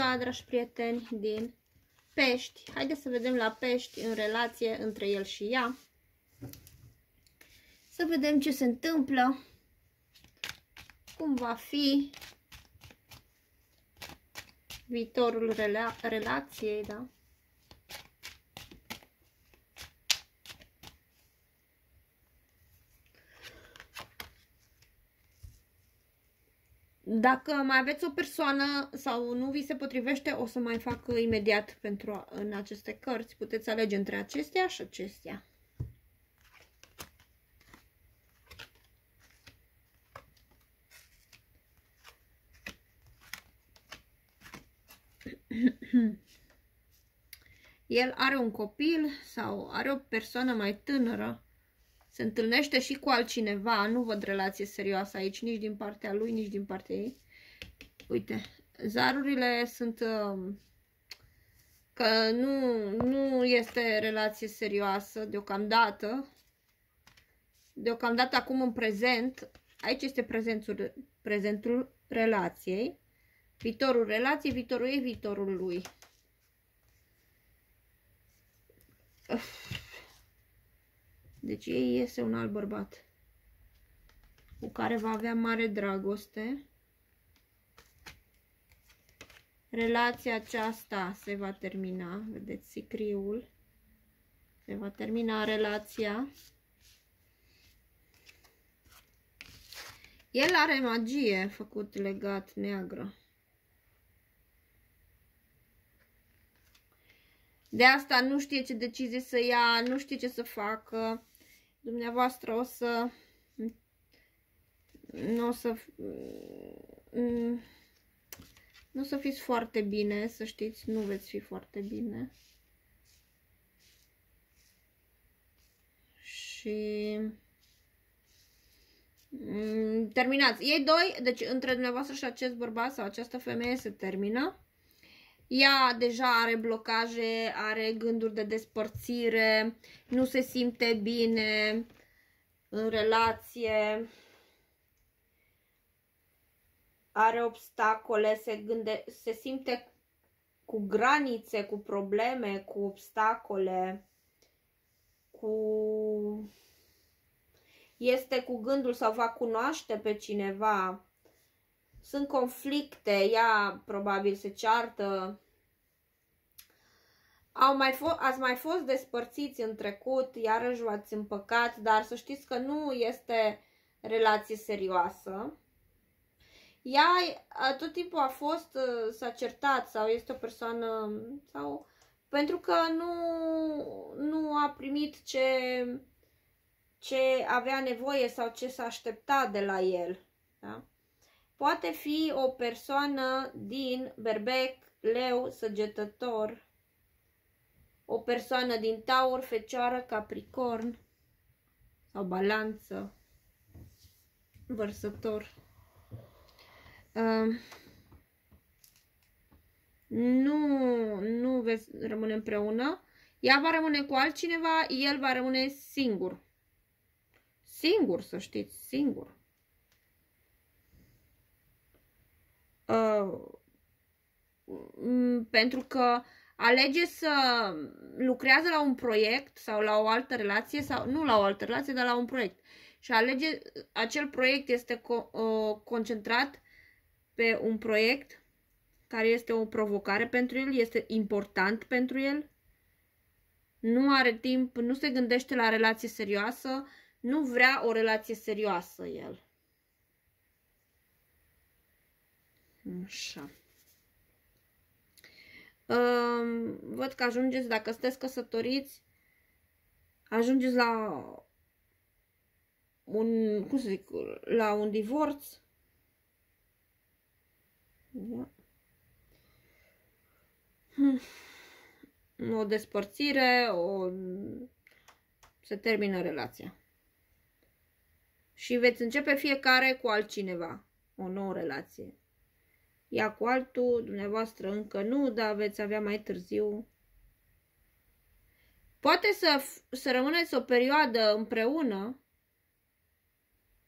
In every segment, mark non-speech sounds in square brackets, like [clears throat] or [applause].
ziua, dragi prieteni, din pești. Haideți să vedem la pești în relație între el și ea. Să vedem ce se întâmplă, cum va fi viitorul rela relației, da? Dacă mai aveți o persoană sau nu vi se potrivește, o să mai fac imediat pentru a, în aceste cărți. Puteți alege între acestea și acestea. [clears throat] El are un copil sau are o persoană mai tânără se întâlnește și cu altcineva, nu văd relație serioasă aici, nici din partea lui, nici din partea ei. Uite, zarurile sunt um, că nu, nu este relație serioasă deocamdată. Deocamdată acum în prezent, aici este prezentul, prezentul relației, viitorul relației, viitorul ei, viitorul lui. Uf. Deci ei iese un alt bărbat cu care va avea mare dragoste. Relația aceasta se va termina, vedeți sicriul, se va termina relația. El are magie făcut legat neagră. De asta nu știe ce decizie să ia, nu știe ce să facă dumneavoastră o să nu o să mm, nu o să fiți foarte bine, să știți, nu veți fi foarte bine. Și mm, terminați. Ei doi, deci între dumneavoastră și acest bărbat sau această femeie se termină. Ea deja are blocaje, are gânduri de despărțire, nu se simte bine în relație, are obstacole, se, gânde, se simte cu granițe, cu probleme, cu obstacole, cu... este cu gândul sau va cunoaște pe cineva sunt conflicte, ea probabil se ceartă. Au mai fost, ați mai fost despărțiți în trecut, iarăși v-ați împăcat, dar să știți că nu este relație serioasă. Ea tot timpul a fost, ă, s-a certat sau este o persoană sau pentru că nu, nu a primit ce, ce avea nevoie sau ce s-a aștepta de la el. Da? Poate fi o persoană din berbec, leu, săgetător, o persoană din taur, fecioară, capricorn sau balanță, vărsător. Uh, nu, nu veți rămâne împreună. Ea va rămâne cu altcineva, el va rămâne singur. Singur, să știți, singur. Uh, pentru că alege să lucrează la un proiect sau la o altă relație, sau nu la o altă relație, dar la un proiect. Și alege, acel proiect este co, uh, concentrat pe un proiect care este o provocare pentru el, este important pentru el, nu are timp, nu se gândește la relație serioasă, nu vrea o relație serioasă el. Așa. Um, văd că ajungeți, dacă sunteți căsătoriți, ajungeți la un, cum să zic, la un divorț. Da. Hm. O despărțire, o... se termină relația. Și veți începe fiecare cu altcineva o nouă relație ia cu altul, dumneavoastră încă nu, dar veți avea mai târziu. Poate să, să rămâneți o perioadă împreună,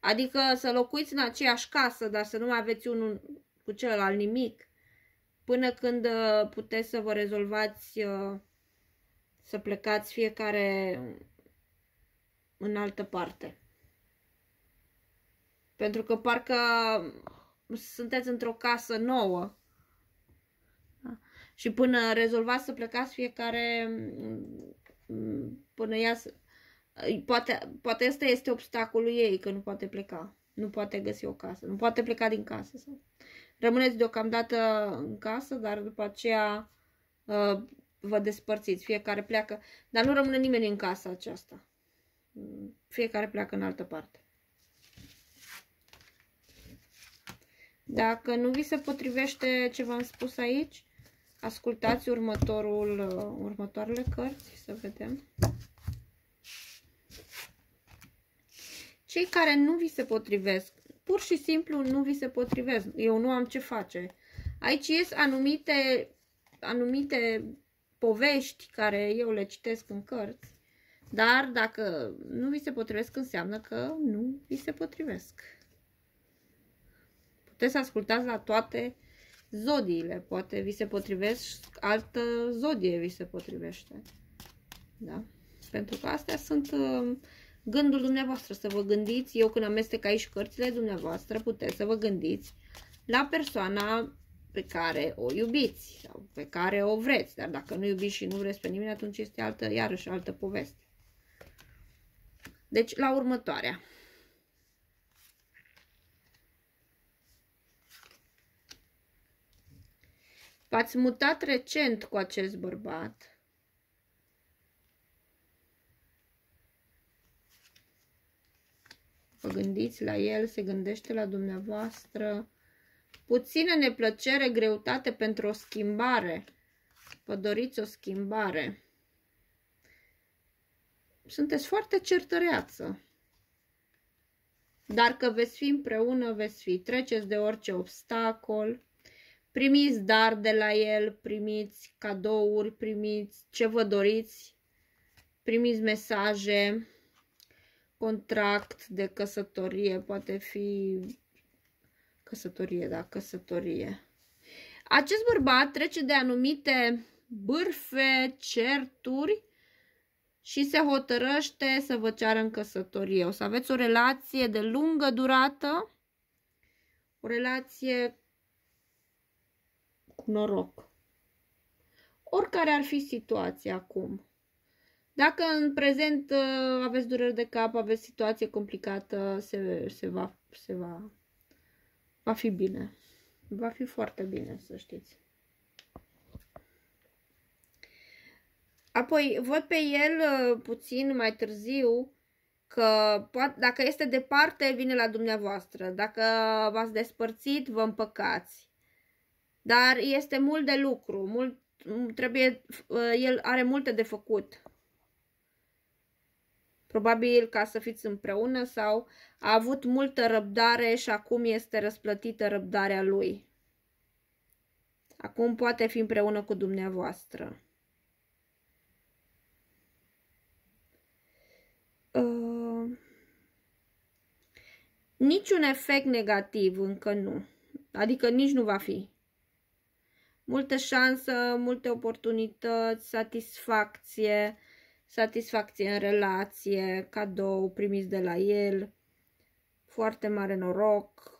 adică să locuiți în aceeași casă, dar să nu mai aveți unul cu celălalt nimic, până când uh, puteți să vă rezolvați uh, să plecați fiecare în altă parte. Pentru că parcă sunteți într-o casă nouă. Da? Și până rezolvați să plecați fiecare, mm, până ea, poate, poate asta este obstacolul ei, că nu poate pleca. Nu poate găsi o casă, nu poate pleca din casă. Sau... Rămâneți deocamdată în casă, dar după aceea uh, vă despărțiți, fiecare pleacă, dar nu rămâne nimeni în casa aceasta. Mm, fiecare pleacă în altă parte. Dacă nu vi se potrivește ce v-am spus aici, ascultați următorul, uh, următoarele cărți, să vedem. Cei care nu vi se potrivesc, pur și simplu nu vi se potrivesc, eu nu am ce face. Aici ies anumite, anumite povești care eu le citesc în cărți, dar dacă nu vi se potrivesc, înseamnă că nu vi se potrivesc puteți să ascultați la toate zodiile. Poate vi se potrivește, altă zodie vi se potrivește. Da? Pentru că astea sunt uh, gândul dumneavoastră, să vă gândiți, eu când amestec aici cărțile dumneavoastră, puteți să vă gândiți la persoana pe care o iubiți sau pe care o vreți, dar dacă nu iubiți și nu vreți pe nimeni, atunci este altă, iarăși altă poveste. Deci, la următoarea. V-ați mutat recent cu acest bărbat. Vă gândiți la el, se gândește la dumneavoastră. Puțină neplăcere, greutate pentru o schimbare. Vă doriți o schimbare. Sunteți foarte certăreață. Dar că veți fi împreună, veți fi. Treceți de orice obstacol primiți dar de la el, primiți cadouri, primiți ce vă doriți, primiți mesaje, contract de căsătorie, poate fi căsătorie, da, căsătorie. Acest bărbat trece de anumite bârfe, certuri și se hotărăște să vă ceară în căsătorie. O să aveți o relație de lungă durată, o relație noroc. Oricare ar fi situația acum. Dacă în prezent uh, aveți dureri de cap, aveți situație complicată, se, se, va, se va, va fi bine. Va fi foarte bine, să știți. Apoi văd pe el uh, puțin mai târziu că poate, dacă este departe, vine la dumneavoastră. Dacă v-ați despărțit, vă împăcați. Dar este mult de lucru, mult, trebuie, uh, el are multe de făcut. Probabil ca să fiți împreună sau a avut multă răbdare și acum este răsplătită răbdarea lui. Acum poate fi împreună cu dumneavoastră. Uh, niciun efect negativ încă nu. Adică nici nu va fi multă șansă, multe oportunități, satisfacție, satisfacție în relație, cadou primit de la el, foarte mare noroc.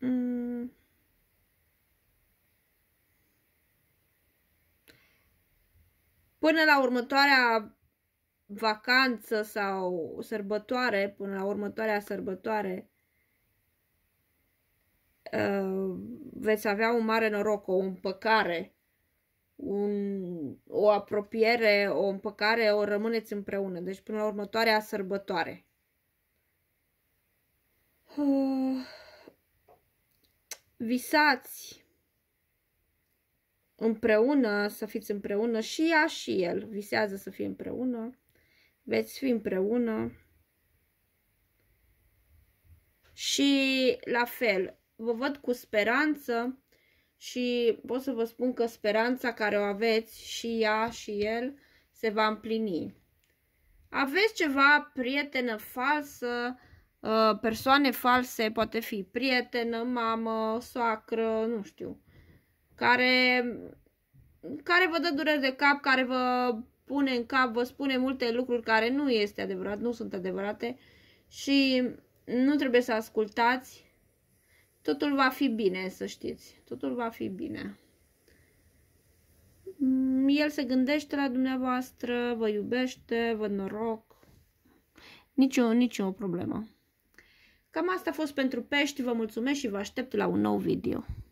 Mm. Până la următoarea vacanță sau sărbătoare, până la următoarea sărbătoare, Uh, veți avea un mare noroc, o împăcare, un, o apropiere, o împăcare, o rămâneți împreună. Deci până la următoarea sărbătoare. Uh, visați împreună, să fiți împreună și ea și el. Visează să fie împreună. Veți fi împreună. Și la fel, vă văd cu speranță și pot să vă spun că speranța care o aveți și ea și el se va împlini. Aveți ceva prietenă falsă, ă, persoane false, poate fi prietenă, mamă, soacră, nu știu, care, care vă dă dureri de cap, care vă pune în cap, vă spune multe lucruri care nu este adevărat, nu sunt adevărate și nu trebuie să ascultați Totul va fi bine, să știți. Totul va fi bine. Mm, el se gândește la dumneavoastră, vă iubește, vă noroc. Nici o nici o problemă. Cam asta a fost pentru pești, vă mulțumesc și vă aștept la un nou video.